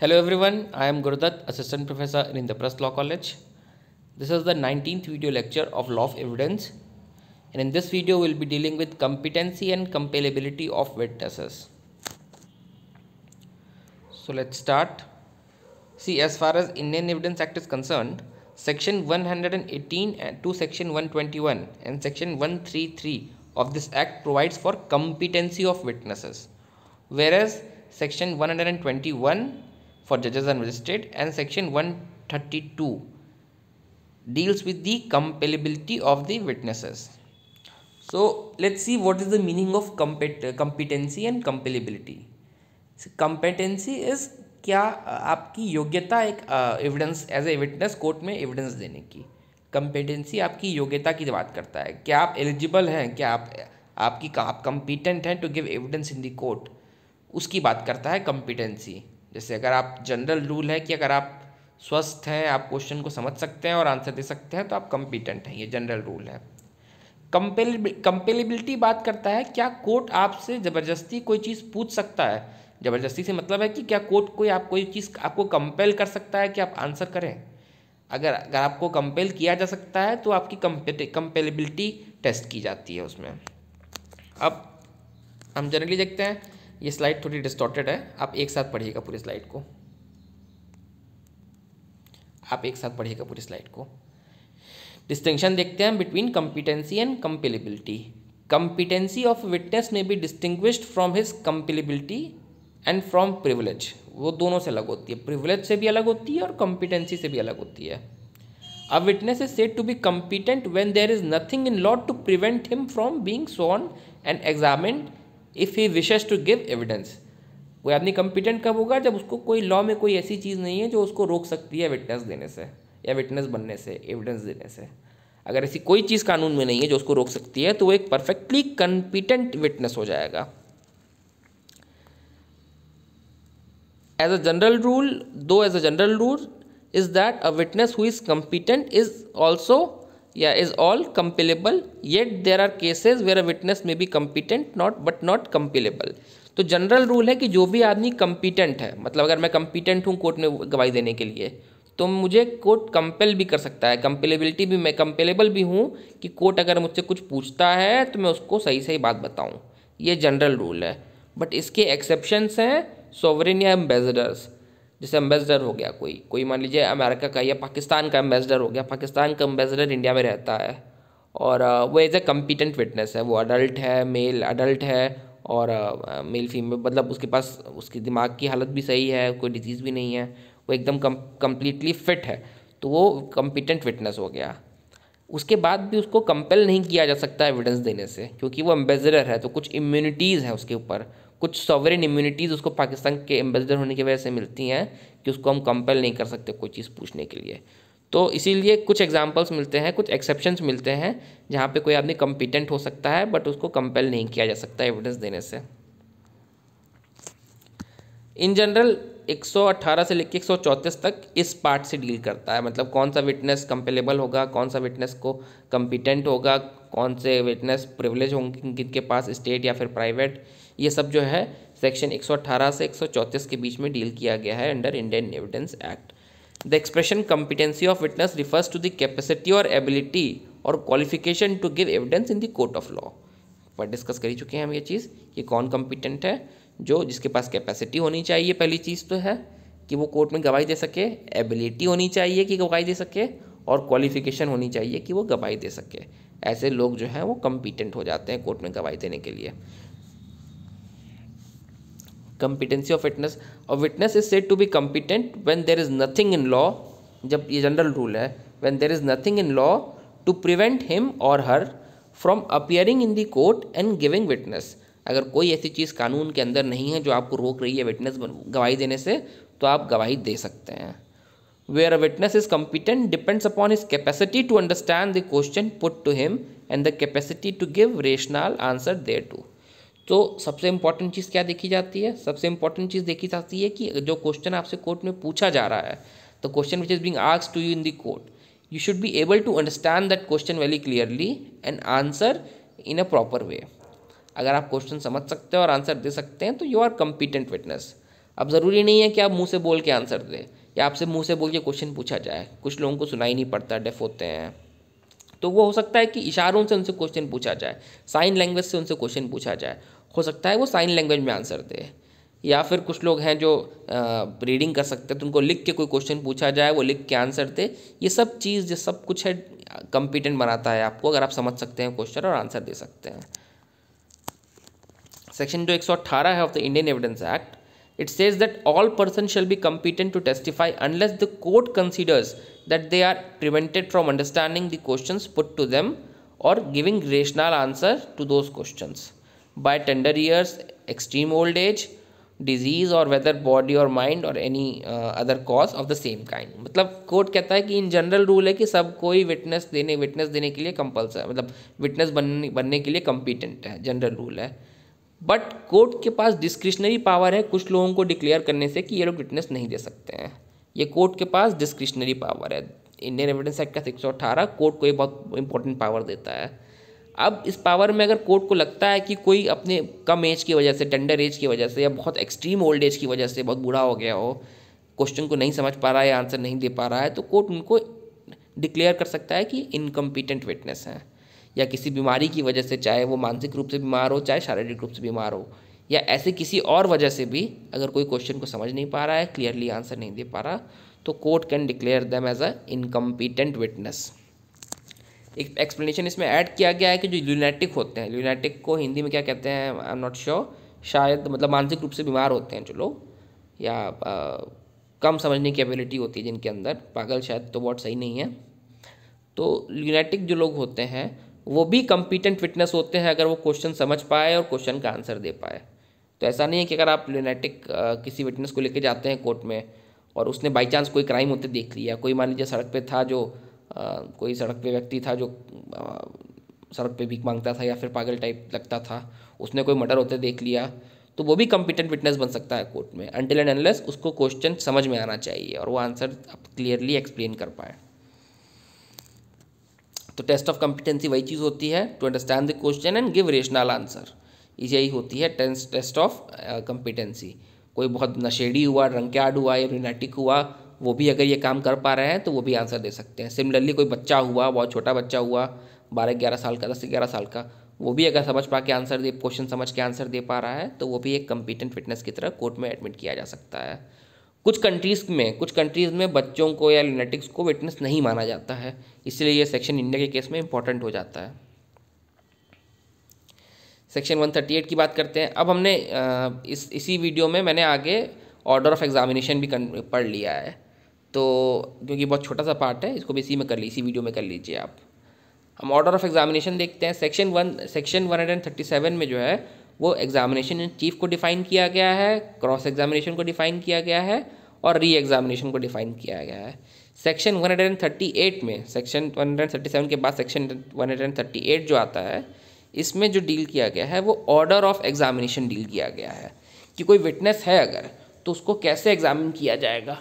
Hello everyone, I am Gurudat, Assistant Professor in Indapras Law College. This is the 19th video lecture of Law of Evidence and in this video we will be dealing with competency and compellability of witnesses. So let's start. See as far as Indian Evidence Act is concerned, section 118 to section 121 and section 133 of this act provides for competency of witnesses whereas section 121 for judges and magistrate and section 132 deals with the compatibility of the witnesses so let's see what is the meaning of compet competency and compatibility so, competency is क्या आपकी योग्यता एक evidence as a witness court में evidence देने की कंपेटेंसी आपकी योग्यता की बात करता है क्या आप एलिजिबल हैं क्या आप आपकी आप कंपिटेंट हैं to give evidence in the court उसकी बात करता है कंपिटेंसी जैसे अगर आप जनरल रूल है कि अगर आप स्वस्थ हैं आप क्वेश्चन को समझ सकते हैं और आंसर दे सकते हैं तो आप कंपिटेंट हैं ये जनरल रूल है कंपेलेबिलिटी बात करता है क्या कोर्ट आपसे ज़बरदस्ती कोई चीज़ पूछ सकता है ज़बरदस्ती से मतलब है कि क्या कोर्ट कोई आप कोई चीज़ आपको कंपेल कर सकता है कि आप आंसर करें अगर अगर आपको कंपेल किया जा सकता है तो आपकी कंपेलेबिलिटी टेस्ट की जाती है उसमें अब हम जनरली देखते हैं ये स्लाइड थोड़ी डिस्टॉर्टेड है आप एक साथ पढ़िएगा पूरी स्लाइड को आप एक साथ पढ़िएगा पूरी स्लाइड को डिस्टिंक्शन देखते हैं between competency and compellability competency of witness में भी distinguished from his compellability and from privilege वो दोनों से अलग होती है प्रिविलेज से भी अलग होती है और कंपिटेंसी से भी अलग होती है a witness is said to be competent when there is nothing in law to prevent him from being sworn and examined if he wishes to give evidence वो आदमी कंपिटेंट कब होगा जब उसको कोई लॉ में कोई ऐसी चीज़ नहीं है जो उसको रोक सकती है विटनेस देने से या विटनेस बनने से एविडेंस देने से अगर ऐसी कोई चीज़ कानून में नहीं है जो उसको रोक सकती है तो वो एक परफेक्टली कंपिटेंट विटनेस हो जाएगा एज अ जनरल रूल दो as a general rule is that a witness who is competent is also या is all compilable yet there are cases where a witness may be competent not but not compellable तो general rule है कि जो भी आदमी competent है मतलब अगर मैं कम्पिटेंट हूँ कोर्ट में गवाही देने के लिए तो मुझे कोर्ट कंपेल भी कर सकता है कंपेलेबिलिटी भी मैं कंपेलेबल भी हूँ कि कोर्ट अगर मुझसे कुछ पूछता है तो मैं उसको सही सही बात बताऊँ ये जनरल रूल है बट इसके एक्सेप्शंस हैं सोवरेन या एम्बेसडर्स जैसे एम्बेसडर हो गया कोई कोई मान लीजिए अमेरिका का या पाकिस्तान का एम्बेसडर हो गया पाकिस्तान का एम्बेसडर इंडिया में रहता है और वो एज ए कम्पिटेंट विटनेस है वो अडल्ट है मेल अडल्ट है और मेल फीमेल मतलब उसके पास उसके दिमाग की हालत भी सही है कोई डिजीज़ भी नहीं है वो एकदम कम कम्प्लीटली फिट है तो वो कम्पिटेंट विटनेस हो गया उसके बाद भी उसको कंपेल नहीं किया जा सकता एविडेंस देने से क्योंकि वो एम्बेसडर है तो कुछ इम्यूनिटीज़ है उसके ऊपर कुछ सॉवरेन इम्यूनिटीज़ उसको पाकिस्तान के एम्बेसडर होने की वजह से मिलती हैं कि उसको हम कंपेल नहीं कर सकते कोई चीज़ पूछने के लिए तो इसीलिए कुछ एग्जाम्पल्स मिलते हैं कुछ एक्सेप्शंस मिलते हैं जहाँ पे कोई आदमी कम्पिटेंट हो सकता है बट उसको कंपेल नहीं किया जा सकता एविडेंस देने से इन जनरल 118 से लेकर एक तक इस पार्ट से डील करता है मतलब कौन सा विटनेस कंपेलेबल होगा कौन सा विटनेस को कम्पिटेंट होगा कौन से विटनेस प्रिवलेज होंगे जिनके पास स्टेट या फिर प्राइवेट ये सब जो है सेक्शन 118 से 134 के बीच में डील किया गया है under Indian Evidence Act the expression competency of witness refers to the capacity और एबिलिटी और qualification to give evidence in the court of law पर डिस्कस कर ही चुके हैं हम ये चीज़ कि कौन कॉम्पिटेंट है जो जिसके पास कैपेसिटी होनी चाहिए पहली चीज़ तो है कि वो कोर्ट में गवाही दे सके एबिलिटी होनी चाहिए कि गवाही दे सके और क्वालिफिकेशन होनी चाहिए कि वो गवाही दे सके ऐसे लोग जो हैं वो कम्पिटेंट हो जाते हैं कोर्ट में गवाही देने के लिए कम्पिटेंसी ऑफ विटनेस और witness is said to be competent when there is nothing in law जब ये जनरल रूल है when there is nothing in law to prevent him और her from appearing in the court and giving witness अगर कोई ऐसी चीज़ कानून के अंदर नहीं है जो आपको रोक रही है विटनेस गवाही देने से तो आप गवाही दे सकते हैं where a witness is competent depends upon is capacity to understand the question put to him and the capacity to give rational answer thereto तो सबसे इम्पॉर्टेंट चीज़ क्या देखी जाती है सबसे इम्पॉर्टेंट चीज़ देखी जाती है कि जो क्वेश्चन आपसे कोर्ट में पूछा जा रहा है the question which is being ask to you in the court you should be able to understand that question very clearly and answer in a proper way अगर आप क्वेश्चन समझ सकते हैं और आंसर दे सकते हैं तो यू आर कम्पिटेंट विटनेस अब ज़रूरी नहीं है कि आप मुंह से बोल के आंसर दें या आपसे मुंह से बोल के क्वेश्चन पूछा जाए कुछ लोगों को सुनाई नहीं पड़ता डेफ होते हैं तो वो हो सकता है कि इशारों से उनसे क्वेश्चन पूछा जाए साइन लैंग्वेज से उनसे क्वेश्चन पूछा जाए हो सकता है वो साइन लैंग्वेज में आंसर दे या फिर कुछ लोग हैं जो रीडिंग कर सकते हैं तो उनको लिख के कोई क्वेश्चन पूछा जाए वो लिख के आंसर दे ये सब चीज़ जो सब कुछ है कंपिटेंट बनाता है आपको अगर आप समझ सकते हैं क्वेश्चन और आंसर दे सकते हैं सेक्शन जो एक सौ अट्ठारह है of the Indian Evidence Act it says that all person shall be competent to testify unless the court considers that they are prevented from understanding the question put to them और giving rational answer to those questions by tender years extreme old age disease और whether body और mind और any other cause of the same kind मतलब court कहता है कि in general rule है कि सब कोई विटनेस देने विटनेस देने के लिए कंपल्सर मतलब विटनेस बनने बनने के लिए कंपिटेंट है जनरल रूल है बट कोर्ट के पास डिस्क्रिशनरी पावर है कुछ लोगों को डिक्लेयर करने से कि ये लोग विटनेस नहीं दे सकते हैं ये कोर्ट के पास डिस्क्रिशनरी पावर है इंडियन एविडेंस एक्ट का एक सौ अठारह कोर्ट को ये बहुत इंपॉर्टेंट पावर देता है अब इस पावर में अगर कोर्ट को लगता है कि कोई अपने कम एज की वजह से टेंडर एज की वजह से या बहुत एक्सट्रीम ओल्ड एज की वजह से बहुत बुरा हो गया हो क्वेश्चन को नहीं समझ पा रहा है आंसर नहीं दे पा रहा है तो कोर्ट उनको डिक्लेयर कर सकता है कि इनकम्पिटेंट विटनेस हैं या किसी बीमारी की वजह से चाहे वो मानसिक रूप से बीमार हो चाहे शारीरिक रूप से बीमार हो या ऐसे किसी और वजह से भी अगर कोई क्वेश्चन को समझ नहीं पा रहा है क्लियरली आंसर नहीं दे पा रहा तो court can declare them as a incompetent witness एक एक्सप्लेनेशन इसमें ऐड किया गया है कि जो ल्यूनेटिक होते हैं ल्यूनेटिक को हिंदी में क्या कहते हैं आई एम नॉट श्योर शायद मतलब मानसिक रूप से बीमार होते हैं जो लोग या आ, कम समझने की एबिलिटी होती है जिनके अंदर पागल शायद तो वर्ड सही नहीं है तो ल्यूनेटिक जो लोग होते हैं वो भी कम्पिटेंट फिटनेस होते हैं अगर वो क्वेश्चन समझ पाए और क्वेश्चन का आंसर दे पाए तो ऐसा नहीं है कि अगर आप ल्यूनेटिक किसी विटनेस को लेके जाते हैं कोर्ट में और उसने बाई चांस कोई क्राइम होते देख लिया कोई मान लीजिए सड़क पे था जो कोई सड़क पे व्यक्ति था जो सड़क पे भीख मांगता था या फिर पागल टाइप लगता था उसने कोई मर्डर होते देख लिया तो वो भी कंपिटेंट विटनेस बन सकता है कोर्ट में अनटिल एंड अनलेस उसको क्वेश्चन समझ में आना चाहिए और वो आंसर आप क्लियरली एक्सप्लेन कर पाए तो टेस्ट ऑफ कॉम्पिटेंसी वही चीज़ होती है to understand the question and give rational answer यही होती है टेस्ट टेस्ट ऑफ कॉम्पिटेंसी कोई बहुत नशेड़ी हुआ ड्रंक्यार्ड हुआ या रिनेटिक हुआ वो भी अगर ये काम कर पा रहे हैं तो वो भी आंसर दे सकते हैं सिमिलरली कोई बच्चा हुआ बहुत छोटा बच्चा हुआ बारह ग्यारह साल का दस ग्यारह साल का वो भी अगर समझ पा के आंसर दे क्वेश्चन समझ के आंसर दे पा रहा है तो वो भी एक कम्पिटेंट फिटनेस की तरह कोर्ट में एडमिट किया जा सकता है कुछ कंट्रीज़ में कुछ कंट्रीज़ में बच्चों को या लिनेटिक्स को विटनेस नहीं माना जाता है इसलिए ये सेक्शन इंडिया के केस में इंपॉर्टेंट हो जाता है सेक्शन 138 की बात करते हैं अब हमने इस इसी वीडियो में मैंने आगे ऑर्डर ऑफ एग्जामिनेशन भी पढ़ लिया है तो क्योंकि बहुत छोटा सा पार्ट है इसको भी इसी में कर लीजिए इसी वीडियो में कर लीजिए आप हम ऑर्डर ऑफ एग्जामिनेशन देखते हैं section one section one hundred thirty seven में जो है वो एग्जामिनेशन चीफ को डिफाइन किया गया है क्रॉस एग्जामिनेशन को डिफाइन किया गया है और री एग्जामिनेशन को डिफाइन किया गया है section one hundred thirty eight में section one hundred thirty seven के बाद section one hundred thirty eight जो आता है इसमें जो डील किया गया है वो ऑर्डर ऑफ एग्जामिनेशन डील किया गया है कि कोई विटनेस है अगर तो उसको कैसे एग्जामिन किया जाएगा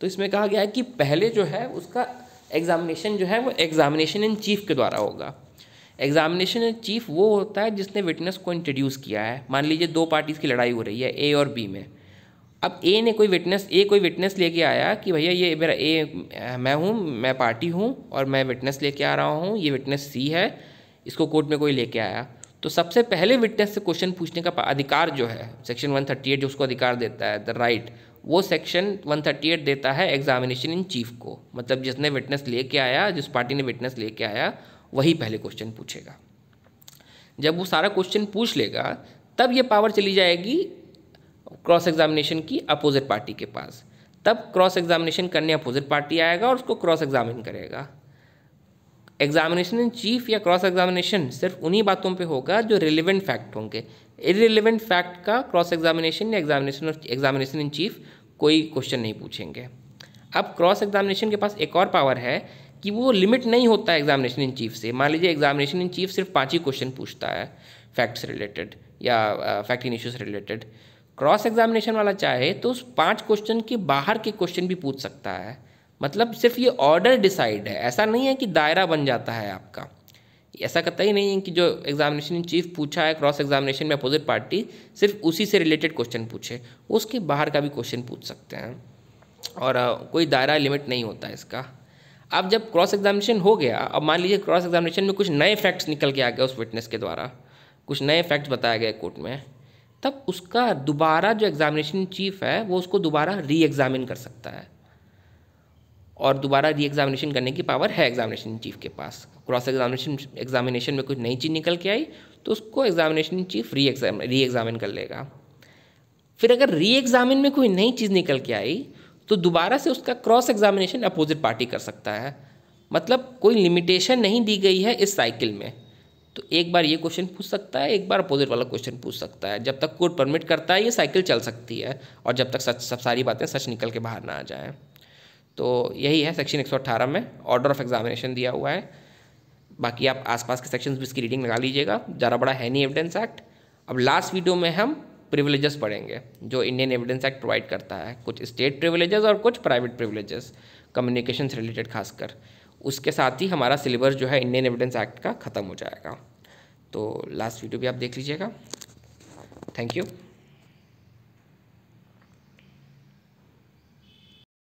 तो इसमें कहा गया है कि पहले जो है उसका एग्जामिनेशन जो है वो एग्जामिनेशन इन चीफ के द्वारा होगा एग्जामिनेशन इन चीफ वो होता है जिसने विटनेस को इंट्रोड्यूस किया है मान लीजिए दो पार्टीज़ की लड़ाई हो रही है ए और बी में अब ए ने कोई विटनेस ए कोई विटनेस लेके आया कि भैया ये मेरा ए मैं हूँ मैं पार्टी हूँ और मैं विटनेस लेके आ रहा हूँ ये विटनेस सी है इसको कोर्ट में कोई लेके आया तो सबसे पहले विटनेस से क्वेश्चन पूछने का अधिकार जो है सेक्शन 138 जो उसको अधिकार देता है द राइट वो सेक्शन 138 देता है एग्जामिनेशन इन चीफ को मतलब जिसने विटनेस लेके आया जिस पार्टी ने विटनेस लेके आया वही पहले क्वेश्चन पूछेगा जब वो सारा क्वेश्चन पूछ लेगा तब ये पावर चली जाएगी क्रॉस एग्जामिनेशन की अपोजिट पार्टी के पास तब क्रॉस एग्जामिनेशन करने अपोजिट पार्टी आएगा और उसको क्रॉस एग्जामिन करेगा एग्जामिनेशन इन चीफ या क्रॉस एग्जामिनेशन सिर्फ उन्हीं बातों पे होगा जो रिलेवेंट फैक्ट होंगे इरेलीवेंट फैक्ट का क्रॉस एग्जामिनेशन या examination of examination in chief कोई क्वेश्चन नहीं पूछेंगे अब क्रॉस एग्जामिनेशन के पास एक और पावर है कि वो लिमिट नहीं होता है एग्जामिनेशन इन चीफ से मान लीजिए एग्जामिनेशन इन चीफ सिर्फ पाँच ही क्वेश्चन पूछता है फैक्ट्स रिलेटेड या fact in issues related cross examination वाला चाहे तो उस पाँच क्वेश्चन के बाहर के क्वेश्चन भी पूछ सकता है मतलब सिर्फ ये ऑर्डर डिसाइड है ऐसा नहीं है कि दायरा बन जाता है आपका ऐसा ही नहीं है कि जो एग्जामिनेशन चीफ पूछा है क्रॉस एग्जामिनेशन में अपोजिट पार्टी सिर्फ उसी से रिलेटेड क्वेश्चन पूछे उसके बाहर का भी क्वेश्चन पूछ सकते हैं और कोई दायरा लिमिट नहीं होता इसका अब जब क्रॉस एग्जामिनेशन हो गया अब मान लीजिए क्रॉस एग्जामिनेशन में कुछ नए फैक्ट्स निकल के आ गए उस विटनेस के द्वारा कुछ नए फैक्ट्स बताए गए कोर्ट में तब उसका दोबारा जो एग्जामिनेशन चीफ है वो उसको दोबारा री एग्ज़ामिन कर सकता है और दोबारा री एग्जामिनेशन करने की पावर है एग्जामिनेशन चीफ के पास क्रॉस एग्जामिनेशन एग्जामिनेशन में कुछ नई चीज़ निकल के आई तो उसको examination chief reexam reexamine कर लेगा फिर अगर री एग्जामिन में कोई नई चीज़ निकल के आई तो दोबारा से उसका क्रॉस एग्जामिनेशन अपोजिट पार्टी कर सकता है मतलब कोई लिमिटेशन नहीं दी गई है इस साइकिल में तो एक बार ये क्वेश्चन पूछ सकता है एक बार अपोजिट वाला क्वेश्चन पूछ सकता है जब तक कोर्ट परमिट करता है ये साइकिल चल सकती है और जब तक सच सब सारी बातें सच निकल के बाहर ना आ जाएँ तो यही है सेक्शन 118 में ऑर्डर ऑफ एग्जामिनेशन दिया हुआ है बाकी आप आसपास के सेक्शंस भी इसकी रीडिंग लगा लीजिएगा ज़्यादा बड़ा है नहीं एविडेंस एक्ट अब लास्ट वीडियो में हम प्रिविलेजेस पढ़ेंगे जो इंडियन एविडेंस एक्ट प्रोवाइड करता है कुछ स्टेट प्रिविलेजेस और कुछ प्राइवेट प्रिविलेजेस कम्युनिकेशन से रिलेटेड खासकर उसके साथ ही हमारा सिलेबस जो है इंडियन एविडेंस एक्ट का ख़त्म हो जाएगा तो लास्ट वीडियो भी आप देख लीजिएगा थैंक यू